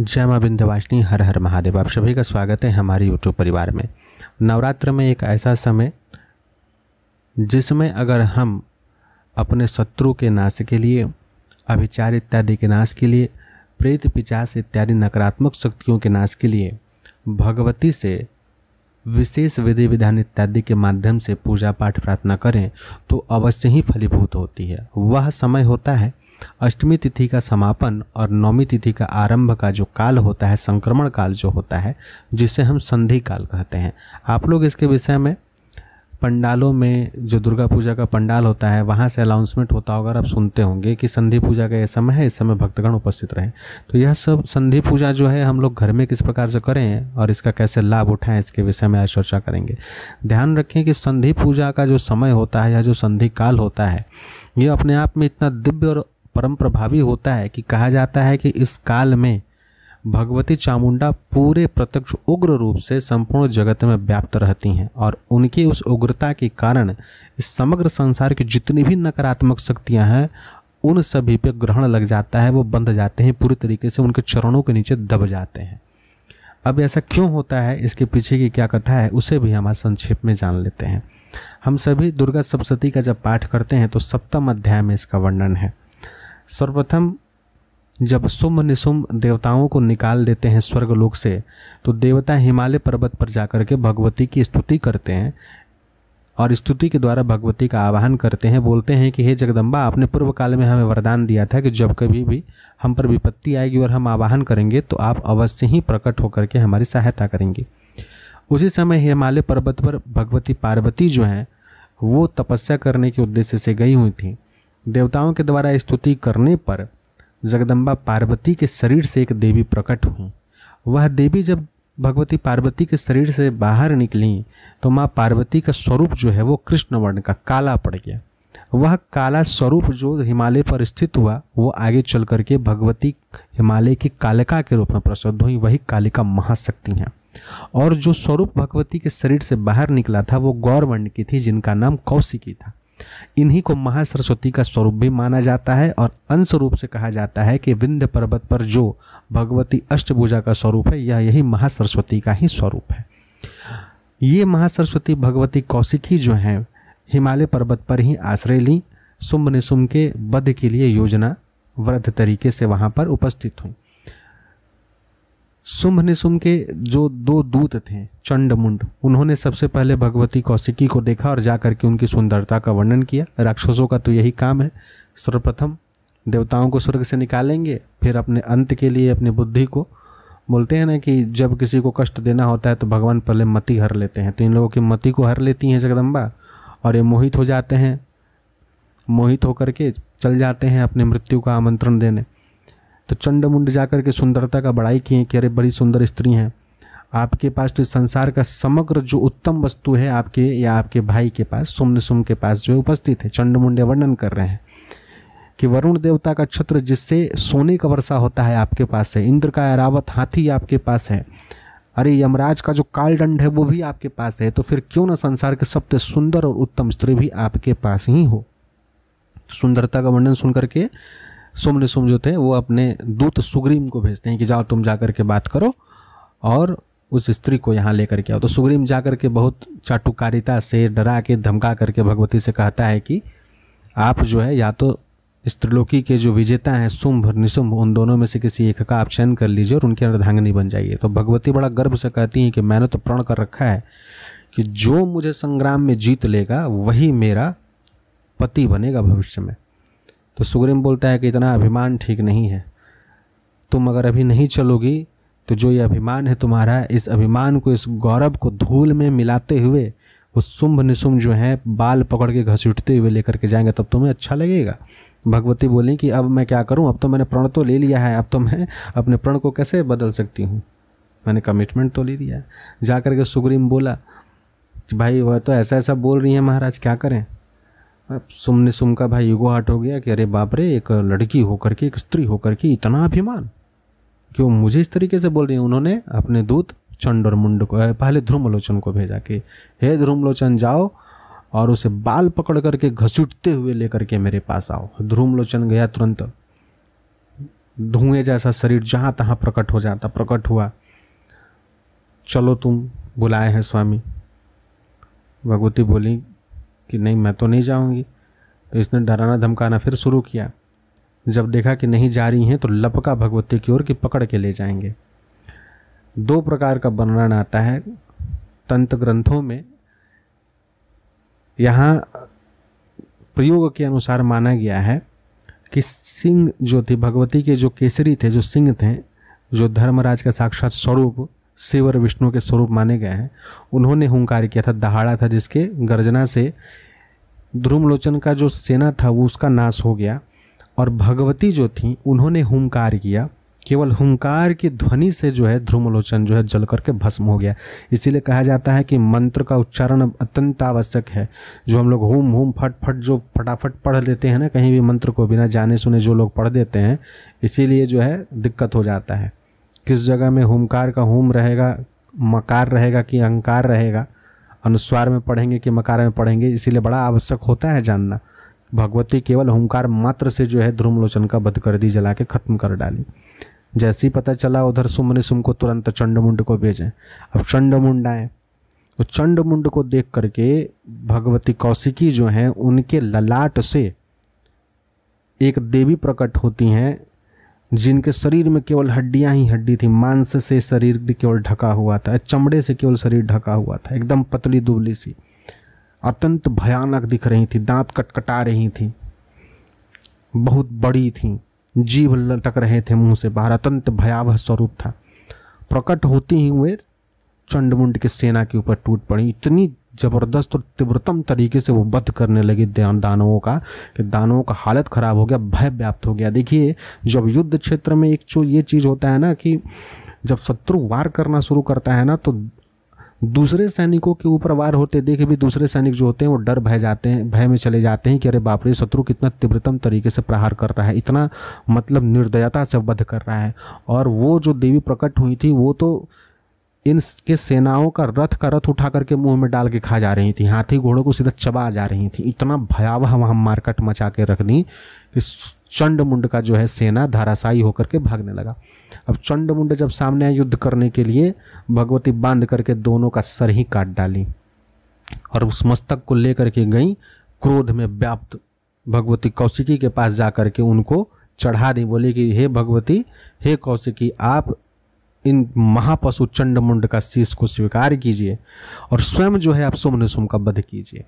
जय माँ बिंदवासिनी हर हर महादेव आप सभी का स्वागत है हमारे यूट्यूब परिवार में नवरात्र में एक ऐसा समय जिसमें अगर हम अपने शत्रु के नाश के लिए अभिचार इत्यादि के नाश के लिए प्रेत पिचास इत्यादि नकारात्मक शक्तियों के नाश के लिए भगवती से विशेष विधि विधान इत्यादि के माध्यम से पूजा पाठ प्रार्थना करें तो अवश्य ही फलीभूत होती है वह समय होता है अष्टमी तिथि का समापन और नौमी तिथि का आरंभ का जो काल होता है संक्रमण काल जो होता है जिसे हम संधि काल कहते हैं आप लोग इसके विषय में पंडालों में जो दुर्गा पूजा का पंडाल होता है वहाँ से अनाउंसमेंट होता होगा आप सुनते होंगे कि संधि पूजा का यह समय है इस समय भक्तगण उपस्थित रहें तो यह सब संधि पूजा जो है हम लोग घर में किस प्रकार से करें और इसका कैसे लाभ उठाएं इसके विषय में आज चर्चा करेंगे ध्यान रखें कि संधि पूजा का जो समय होता है या जो संधि काल होता है ये अपने आप में इतना दिव्य और परम प्रभावी होता है कि कहा जाता है कि इस काल में भगवती चामुंडा पूरे प्रत्यक्ष उग्र रूप से संपूर्ण जगत में व्याप्त रहती हैं और उनकी उस उग्रता के कारण इस समग्र संसार की जितनी भी नकारात्मक शक्तियां हैं उन सभी पे ग्रहण लग जाता है वो बंध जाते हैं पूरी तरीके से उनके चरणों के नीचे दब जाते हैं अब ऐसा क्यों होता है इसके पीछे की क्या कथा है उसे भी हम आज संक्षेप में जान लेते हैं हम सभी दुर्गा सप्तती का जब पाठ करते हैं तो सप्तम अध्याय में इसका वर्णन है सर्वप्रथम जब सुम निसुम देवताओं को निकाल देते हैं स्वर्गलोक से तो देवता हिमालय पर्वत पर जाकर के भगवती की स्तुति करते हैं और स्तुति के द्वारा भगवती का आवाहन करते हैं बोलते हैं कि हे जगदम्बा आपने पूर्व काल में हमें वरदान दिया था कि जब कभी भी हम पर विपत्ति आएगी और हम आवाहन करेंगे तो आप अवश्य ही प्रकट होकर के हमारी सहायता करेंगे उसी समय हिमालय पर्वत पर भगवती पार्वती जो हैं वो तपस्या करने के उद्देश्य से गई हुई थी देवताओं के द्वारा स्तुति करने पर जगदम्बा पार्वती के शरीर से एक देवी प्रकट हुई वह देवी जब भगवती पार्वती के शरीर से बाहर निकली तो माँ पार्वती का स्वरूप जो है वो कृष्ण वर्ण का काला पड़ गया वह काला स्वरूप जो हिमालय पर स्थित हुआ वो आगे चल करके भगवती हिमालय की कालिका के रूप में प्रसिद्ध हुई वही कालिका महाशक्ति हैं और जो स्वरूप भगवती के शरीर से बाहर निकला था वो गौरवर्ण की थी जिनका नाम कौशिकी था इन्हीं को महासरस्वती का स्वरूप भी माना जाता है और अंश रूप से कहा जाता है कि विंध्य पर्वत पर जो भगवती अष्टभुजा का स्वरूप है यह यही महासरस्वती का ही स्वरूप है ये महासरस्वती भगवती कौशिक ही जो हैं हिमालय पर्वत पर ही आश्रय ली सुम्भ निशुम के वध के लिए योजना वृद्ध तरीके से वहाँ पर उपस्थित हुई सुम्भ ने के जो दो दूत थे चंडमुंड उन्होंने सबसे पहले भगवती कौशिकी को देखा और जाकर के उनकी सुंदरता का वर्णन किया राक्षसों का तो यही काम है सर्वप्रथम देवताओं को स्वर्ग से निकालेंगे फिर अपने अंत के लिए अपनी बुद्धि को बोलते हैं ना कि जब किसी को कष्ट देना होता है तो भगवान पहले मति हर लेते हैं तो इन लोगों की मति को हर लेती हैं जगदम्बा और ये मोहित हो जाते हैं मोहित होकर के चल जाते हैं अपने मृत्यु का आमंत्रण देने तो चंड मुंड जा के सुंदरता का बड़ाई किए कि अरे बड़ी सुंदर स्त्री हैं आपके पास तो इस संसार का समग्र जो उत्तम वस्तु है आपके या आपके भाई के पास सुम्न सुम के पास जो उपस्थित है चंड वर्णन कर रहे हैं कि वरुण देवता का छत्र जिससे सोने का वर्षा होता है आपके पास है इंद्र का अरावत हाथी आपके पास है अरे यमराज का जो कालदंड है वो भी आपके पास है तो फिर क्यों ना संसार के सबसे सुंदर और उत्तम स्त्री भी आपके पास ही हो सुंदरता का वर्णन सुन करके सुम्न सुम जो थे वो अपने दूत सुग्रीम को भेजते हैं कि जाओ तुम जा कर के बात करो और उस स्त्री को यहाँ लेकर के आओ तो सुग्रीम जा कर के बहुत चाटुकारिता से डरा के धमका करके भगवती से कहता है कि आप जो है या तो स्त्रीलोकी के जो विजेता हैं शुंभ निशुंभ उन दोनों में से किसी एक का आप चयन कर लीजिए और उनके अर्धांगनी बन जाइए तो भगवती बड़ा गर्व से कहती हैं कि मैंने तो प्रण कर रखा है कि जो मुझे संग्राम में जीत लेगा वही मेरा पति बनेगा भविष्य में तो सुग्रीम बोलता है कि इतना अभिमान ठीक नहीं है तुम अगर अभी नहीं चलोगी तो जो ये अभिमान है तुम्हारा इस अभिमान को इस गौरव को धूल में मिलाते हुए वो शुम्भ निशुम्भ जो हैं बाल पकड़ के घसीटते हुए लेकर के जाएंगे तब तुम्हें अच्छा लगेगा भगवती बोली कि अब मैं क्या करूं अब तो मैंने प्रण तो ले लिया है अब तो मैं अपने प्रण को कैसे बदल सकती हूं मैंने कमिटमेंट तो ले लिया जा करके सुग्रीम बोला भाई वह तो ऐसा ऐसा बोल रही है महाराज क्या करें अब सुमने सुम का भाई युगो हाट हो गया कि अरे बाप रे एक लड़की होकर के एक स्त्री होकर के इतना अभिमान कि वो मुझे इस तरीके से बोल रही है उन्होंने अपने दूत चंड और मुंड को पहले ध्रुमलोचन को भेजा कि हे ध्रुमलोचन जाओ और उसे बाल पकड़ करके घसीटते हुए लेकर के मेरे पास आओ ध्रुमलोचन गया तुरंत धुएं जैसा शरीर जहाँ तहाँ प्रकट हो जाता प्रकट हुआ चलो तुम बुलाए हैं स्वामी भगवती बोली कि नहीं मैं तो नहीं जाऊंगी तो इसने डराना धमकाना फिर शुरू किया जब देखा कि नहीं जा रही हैं तो लपका भगवती की ओर कि पकड़ के ले जाएंगे दो प्रकार का वर्णन आता है तंत्र ग्रंथों में यहाँ प्रयोग के अनुसार माना गया है कि सिंह जो थे भगवती के जो केसरी थे जो सिंह थे जो धर्मराज का साक्षात स्वरूप शिव और विष्णु के स्वरूप माने गए हैं उन्होंने हुंकार किया था दहाड़ा था जिसके गर्जना से ध्रुमलोचन का जो सेना था वो उसका नाश हो गया और भगवती जो थी उन्होंने हुंकार किया केवल हुंकार की ध्वनि से जो है ध्रुमलोचन जो है जल करके भस्म हो गया इसीलिए कहा जाता है कि मंत्र का उच्चारण अत्यंत आवश्यक है जो हम लोग होम होम फट फट जो फटाफट पढ़ लेते हैं ना कहीं भी मंत्र को बिना जाने सुने जो लोग पढ़ देते हैं इसीलिए जो है दिक्कत हो जाता है किस जगह में हुमकार का हुम रहेगा मकार रहेगा कि अहंकार रहेगा अनुस्वार में पढ़ेंगे कि मकार में पढ़ेंगे इसीलिए बड़ा आवश्यक होता है जानना भगवती केवल हुंकार मात्र से जो है ध्रुमलोचन का बध कर दी जला के खत्म कर डाली जैसे ही पता चला उधर सुम ने सुम को तुरंत चंडमुंड को भेजें अब चंडमुंड आए तो चंडमुंड को देख करके भगवती कौशिकी जो हैं उनके ललाट से एक देवी प्रकट होती हैं जिनके शरीर में केवल हड्डियां ही हड्डी थी मांस से शरीर केवल ढका हुआ था चमड़े से केवल शरीर ढका हुआ था एकदम पतली दुबली सी अत्यंत भयानक दिख रही थी दांत कटकटा रही थी बहुत बड़ी थी जीभ लटक रहे थे मुंह से बाहर अत्यंत भयावह स्वरूप था प्रकट होते ही वे चंडमुंड की सेना के ऊपर टूट पड़ी इतनी ज़बरदस्त और तीव्रतम तरीके से वो वध करने लगी दानवों का कि दानवों का हालत ख़राब हो गया भय व्याप्त हो गया देखिए जब युद्ध क्षेत्र में एक जो ये चीज़ होता है ना कि जब शत्रु वार करना शुरू करता है ना तो दूसरे सैनिकों के ऊपर वार होते देखे भी दूसरे सैनिक जो होते हैं वो डर भय जाते हैं भय में चले जाते हैं कि अरे बाप रे शत्रु कितना तीव्रतम तरीके से प्रहार कर रहा है इतना मतलब निर्दयता से वध कर रहा है और वो जो देवी प्रकट हुई थी वो तो इनके सेनाओं का रथ का रथ उठा करके मुंह में डाल के खा जा रही थी हाथी घोड़ों को सीधा चबा जा रही थी इतना भयावह वहाँ मारकट मचा के रख दी कि चंड मुंड का जो है सेना धाराशायी होकर के भागने लगा अब चंड मुंड जब सामने आए युद्ध करने के लिए भगवती बांध करके दोनों का सर ही काट डाली और उस मस्तक को लेकर के गई क्रोध में व्याप्त भगवती कौशिकी के पास जा करके उनको चढ़ा दी बोली कि हे भगवती हे कौशिकी आप इन महापशु चंड मुंड का शीश को स्वीकार कीजिए और स्वयं जो है आप सोमन सोम का वध कीजिए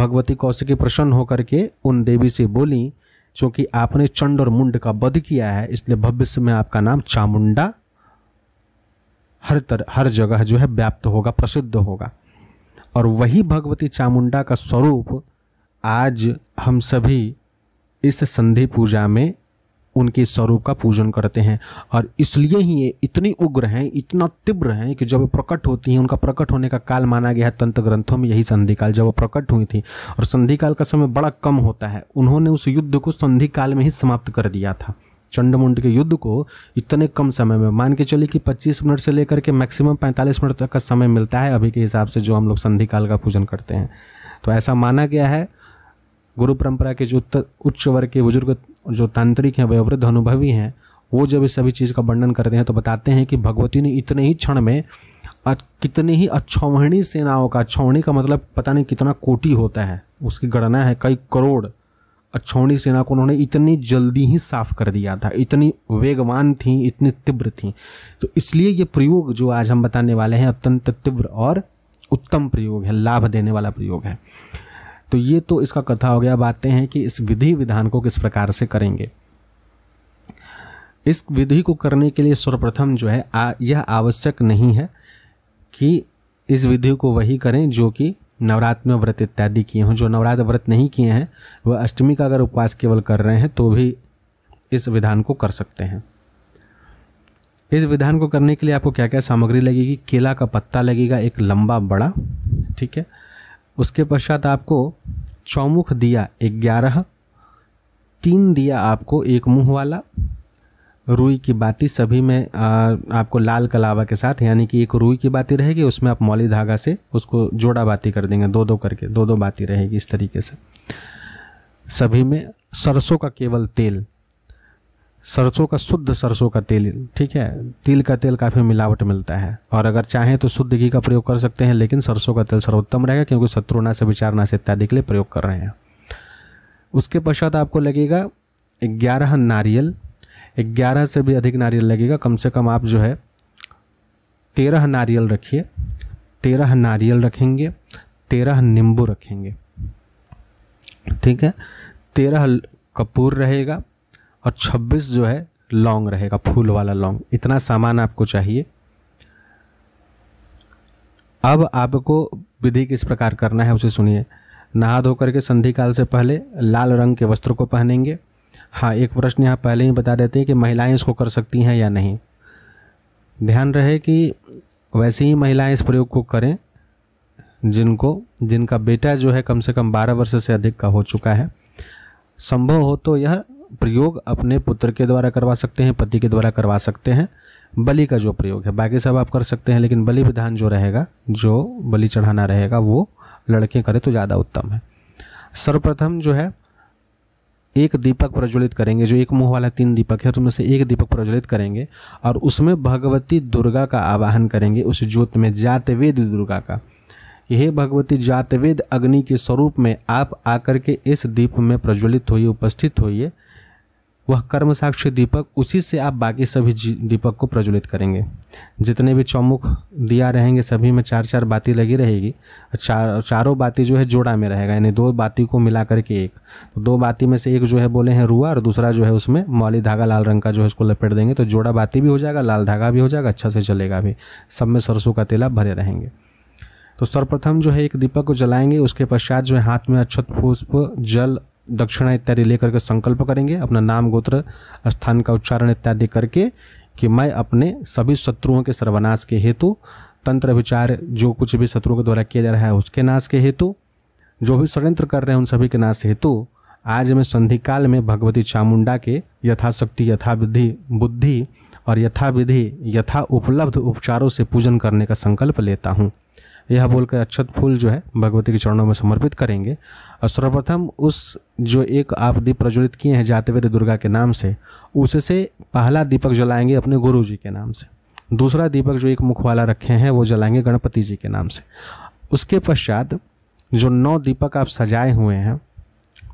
भगवती कौशिकी प्रसन्न होकर के उन देवी से बोली क्योंकि आपने चंड और मुंड का वध किया है इसलिए भविष्य में आपका नाम चामुंडा हर तर हर जगह जो है व्याप्त होगा प्रसिद्ध होगा और वही भगवती चामुंडा का स्वरूप आज हम सभी इस संधि पूजा में उनके स्वरूप का पूजन करते हैं और इसलिए ही ये इतनी उग्र हैं इतना तीव्र हैं कि जब वो प्रकट होती हैं उनका प्रकट होने का काल माना गया है तंत्र ग्रंथों में यही संधि काल जब वो प्रकट हुई थी और संधि काल का समय बड़ा कम होता है उन्होंने उस युद्ध को संधि काल में ही समाप्त कर दिया था चंडमुंड के युद्ध को इतने कम समय में मान के चलिए कि 25 मिनट से लेकर के मैक्सिमम 45 मिनट तक का समय मिलता है अभी के हिसाब से जो हम लोग संधि काल का पूजन करते हैं तो ऐसा माना गया है गुरु परंपरा के जो उच्च वर्ग के बुजुर्ग जो तांत्रिक हैं वयोवृद्ध अनुभवी हैं वो जब इस सभी चीज़ का वर्णन करते हैं तो बताते हैं कि भगवती ने इतने ही क्षण में कितनी ही अच्छौहणी सेनाओं का अच्छौहणी का मतलब पता नहीं कितना कोटि होता है उसकी गणना है कई करोड़ अक्षौणी सेना को उन्होंने इतनी जल्दी ही साफ कर दिया था इतनी वेगवान थी इतनी तीव्र थी तो इसलिए ये प्रयोग जो आज हम बताने वाले हैं अत्यंत तीव्र और उत्तम प्रयोग है लाभ देने वाला प्रयोग है तो ये तो इसका कथा हो गया अब आते हैं कि इस विधि विधान को किस प्रकार से करेंगे इस विधि को करने के लिए सर्वप्रथम जो है आ, यह आवश्यक नहीं है कि इस विधि को वही करें जो कि नवरात्र में व्रत इत्यादि किए हों जो नवरात्र व्रत नहीं किए हैं वह अष्टमी का अगर उपवास केवल कर रहे हैं तो भी इस विधान को कर सकते हैं इस विधान को करने के लिए आपको क्या क्या सामग्री लगेगी केला का पत्ता लगेगा एक लंबा बड़ा ठीक है उसके पश्चात आपको चौमुख दिया ग्यारह तीन दिया आपको एक मुंह वाला रुई की बाती सभी में आ, आपको लाल कलावा के साथ यानी कि एक रुई की बाती रहेगी उसमें आप मौली धागा से उसको जोड़ा बाती कर देंगे दो दो करके दो दो बाती रहेगी इस तरीके से सभी में सरसों का केवल तेल सरसों का शुद्ध सरसों का तेल ठीक है तिल का तेल काफ़ी मिलावट मिलता है और अगर चाहें तो शुद्ध घी का प्रयोग कर सकते हैं लेकिन सरसों का तेल सर्वोत्तम रहेगा क्योंकि शत्रुनाश विचारनाश इत्यादि के लिए प्रयोग कर रहे हैं उसके पश्चात आपको लगेगा ग्यारह नारियल ग्यारह से भी अधिक नारियल लगेगा कम से कम आप जो है तेरह नारियल रखिए तेरह नारियल रखेंगे तेरह नींबू रखेंगे ठीक है तेरह कपूर रहेगा और 26 जो है लॉन्ग रहेगा फूल वाला लॉन्ग इतना सामान आपको चाहिए अब आपको विधि किस प्रकार करना है उसे सुनिए नहा धो करके संधि काल से पहले लाल रंग के वस्त्र को पहनेंगे हाँ एक प्रश्न यहाँ पहले ही बता देते हैं कि महिलाएं इसको कर सकती हैं या नहीं ध्यान रहे कि वैसे ही महिलाएं इस प्रयोग को करें जिनको जिनका बेटा जो है कम से कम बारह वर्ष से अधिक का हो चुका है संभव हो तो यह प्रयोग अपने पुत्र के द्वारा करवा सकते हैं पति के द्वारा करवा सकते हैं बलि का जो प्रयोग है बाकी सब आप कर सकते हैं लेकिन बलि विधान जो रहेगा जो बलि चढ़ाना रहेगा वो लड़के करें तो ज़्यादा उत्तम है सर्वप्रथम जो है एक दीपक प्रज्वलित करेंगे जो एक मुंह वाला तीन दीपक है तो उसमें से एक दीपक प्रज्वलित करेंगे और उसमें भगवती दुर्गा का आवाहन करेंगे उस ज्योत में जातवेद दुर्गा का यह भगवती जातवेद अग्नि के स्वरूप में आप आकर के इस दीप में प्रज्वलित होइए उपस्थित होइए वह कर्म साक्ष्य दीपक उसी से आप बाकी सभी दीपक को प्रज्वलित करेंगे जितने भी चौमुख दिया रहेंगे सभी में चार चार बाती लगी रहेगी चार चारों बाती जो है जोड़ा में रहेगा यानी दो बाती को मिला करके एक तो दो बाती में से एक जो है बोले हैं रुआ और दूसरा जो है उसमें मौली धागा लाल रंग का जो है उसको लपेट देंगे तो जोड़ा बाती भी हो जाएगा लाल धागा भी हो जाएगा अच्छा से चलेगा भी सब में सरसों का तेला भरे रहेंगे तो सर्वप्रथम जो है एक दीपक को जलाएंगे उसके पश्चात जो है हाथ में अक्षत पुष्प जल दक्षिणा इत्यादि लेकर के संकल्प करेंगे अपना नाम गोत्र स्थान का उच्चारण इत्यादि करके कि मैं अपने सभी शत्रुओं के सर्वनाश के हेतु तंत्र विचार जो कुछ भी शत्रुओं के द्वारा किया जा रहा है उसके नाश के हेतु जो भी षड्यंत्र कर रहे हैं उन सभी के नाश हेतु आज मैं संधिकाल में भगवती चामुंडा के यथाशक्ति यथाविधि बुद्धि और यथाविधि यथा उपलब्ध उपचारों से पूजन करने का संकल्प लेता हूँ यह बोलकर अक्षत फूल जो है भगवती के चरणों में समर्पित करेंगे और सर्वप्रथम उस जो एक आप दीप प्रज्वलित किए हैं जाते वेद दुर्गा के नाम से उससे पहला दीपक जलाएंगे अपने गुरु जी के नाम से दूसरा दीपक जो एक मुख वाला रखे हैं वो जलाएंगे गणपति जी के नाम से उसके पश्चात जो नौ दीपक आप सजाए हुए हैं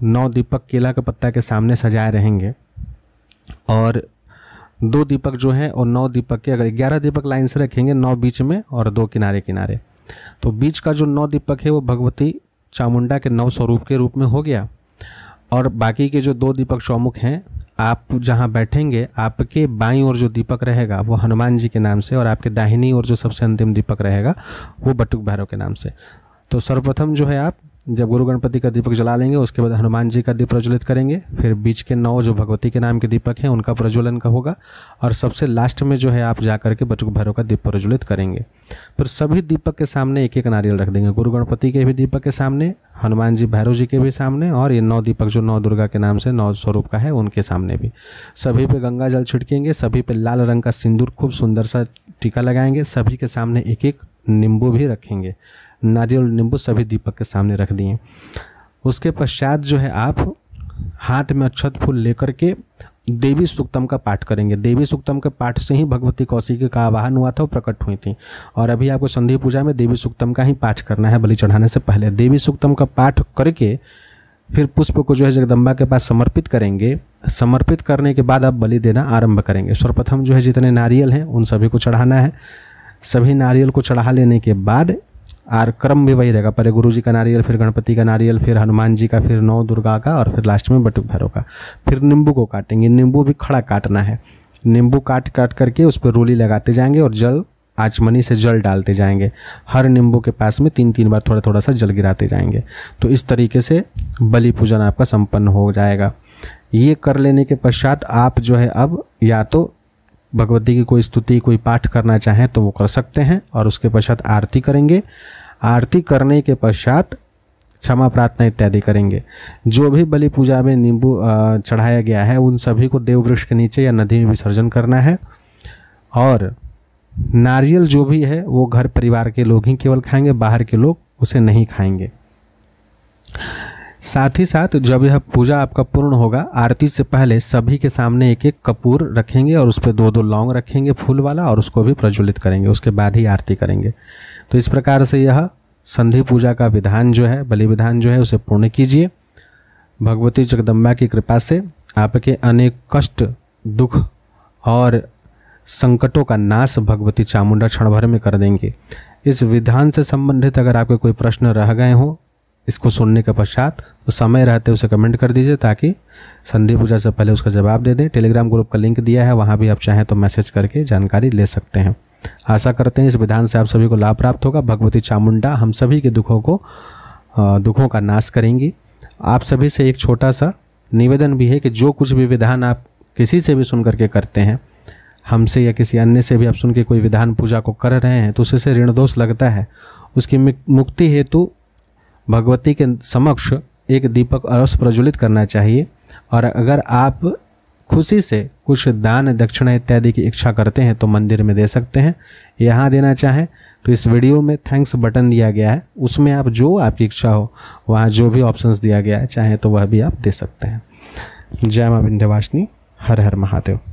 नौ दीपक केला के पत्ता के सामने सजाए रहेंगे और दो दीपक जो हैं और नौ दीपक के अगर ग्यारह दीपक लाइन से रखेंगे नौ बीच में और दो किनारे किनारे तो बीच का जो नौ दीपक है वो भगवती चामुंडा के नौ स्वरूप के रूप में हो गया और बाकी के जो दो दीपक चौमुख हैं आप जहाँ बैठेंगे आपके बाईं ओर जो दीपक रहेगा वो हनुमान जी के नाम से और आपके दाहिनी ओर जो सबसे अंतिम दीपक रहेगा वो बटुक भैरव के नाम से तो सर्वप्रथम जो है आप जब गुरु गणपति का दीपक जला लेंगे उसके बाद हनुमान जी का दीप प्रज्वलित करेंगे फिर बीच के नौ जो भगवती के नाम के दीपक हैं उनका प्रज्वलन का होगा और सबसे लास्ट में जो है आप जा करके बटुक भैरव का दीप प्रज्वलित करेंगे फिर सभी दीपक के सामने एक एक नारियल रख देंगे गुरु गणपति के भी दीपक के सामने हनुमान जी भैरव जी के भी सामने और ये नौ दीपक जो नौ दुर्गा के नाम से नौ स्वरूप का है उनके सामने भी सभी पे गंगा जल छिड़केंगे सभी पे लाल रंग का सिंदूर खूब सुंदर सा टीका लगाएंगे सभी के सामने एक एक नींबू भी रखेंगे नारियल और नींबू सभी दीपक के सामने रख दिए उसके पश्चात जो है आप हाथ में अक्षत फूल लेकर के देवी सुक्तम का पाठ करेंगे देवी सुक्तम के पाठ से ही भगवती कौशिकी का आवाहन हुआ था और प्रकट हुई थी और अभी आपको संधि पूजा में देवी सुक्तम का ही पाठ करना है बलि चढ़ाने से पहले देवी सुक्तम का पाठ करके फिर पुष्प को जो है जगदम्बा के पास समर्पित करेंगे समर्पित करने के बाद आप बलि देना आरंभ करेंगे सर्वप्रथम जो है जितने नारियल हैं उन सभी को चढ़ाना है सभी नारियल को चढ़ा लेने के बाद और क्रम भी वही रहेगा पहले गुरु जी का नारियल फिर गणपति का नारियल फिर हनुमान जी का फिर नौ दुर्गा का और फिर लास्ट में बटुक भैरों का फिर नींबू को काटेंगे नींबू भी खड़ा काटना है नींबू काट काट करके उस पर रोली लगाते जाएंगे और जल आचमनी से जल डालते जाएंगे हर नींबू के पास में तीन तीन बार थोड़ा थोड़ा सा जल गिराते जाएंगे तो इस तरीके से बलि पूजन आपका संपन्न हो जाएगा ये कर लेने के पश्चात आप जो है अब या तो भगवती की कोई स्तुति कोई पाठ करना चाहें तो वो कर सकते हैं और उसके पश्चात आरती करेंगे आरती करने के पश्चात क्षमा प्रार्थना इत्यादि करेंगे जो भी बलि पूजा में नींबू चढ़ाया गया है उन सभी को देव वृक्ष के नीचे या नदी में विसर्जन करना है और नारियल जो भी है वो घर परिवार के लोग ही केवल खाएंगे बाहर के लोग उसे नहीं खाएंगे साथ ही साथ जब यह पूजा आपका पूर्ण होगा आरती से पहले सभी के सामने एक एक कपूर रखेंगे और उस पर दो दो लौंग रखेंगे फूल वाला और उसको भी प्रज्वलित करेंगे उसके बाद ही आरती करेंगे तो इस प्रकार से यह संधि पूजा का विधान जो है बलि विधान जो है उसे पूर्ण कीजिए भगवती जगदम्बा की कृपा से आपके अनेक कष्ट दुख और संकटों का नाश भगवती चामुंडा क्षण भर में कर देंगे इस विधान से संबंधित अगर आपके कोई प्रश्न रह गए हों इसको सुनने के पश्चात तो समय रहते उसे कमेंट कर दीजिए ताकि संधि पूजा से पहले उसका जवाब दे दें टेलीग्राम ग्रुप का लिंक दिया है वहाँ भी आप चाहें तो मैसेज करके जानकारी ले सकते हैं आशा करते हैं इस विधान से आप सभी को लाभ प्राप्त होगा भगवती चामुंडा हम सभी के दुखों को दुखों का नाश करेंगी आप सभी से एक छोटा सा निवेदन भी है कि जो कुछ भी विधान आप किसी से भी सुन करके करते हैं हमसे या किसी अन्य से भी आप सुन के कोई विधान पूजा को कर रहे हैं तो उससे ऋण दोष लगता है उसकी मुक्ति हेतु भगवती के समक्ष एक दीपक अरस प्रज्वलित करना चाहिए और अगर आप खुशी से कुछ दान दक्षिणा इत्यादि की इच्छा करते हैं तो मंदिर में दे सकते हैं यहाँ देना चाहें तो इस वीडियो में थैंक्स बटन दिया गया है उसमें आप जो आपकी इच्छा हो वहाँ जो भी ऑप्शंस दिया गया है चाहें तो वह भी आप दे सकते हैं जय माँ विंध्यवासिनी हर हर महादेव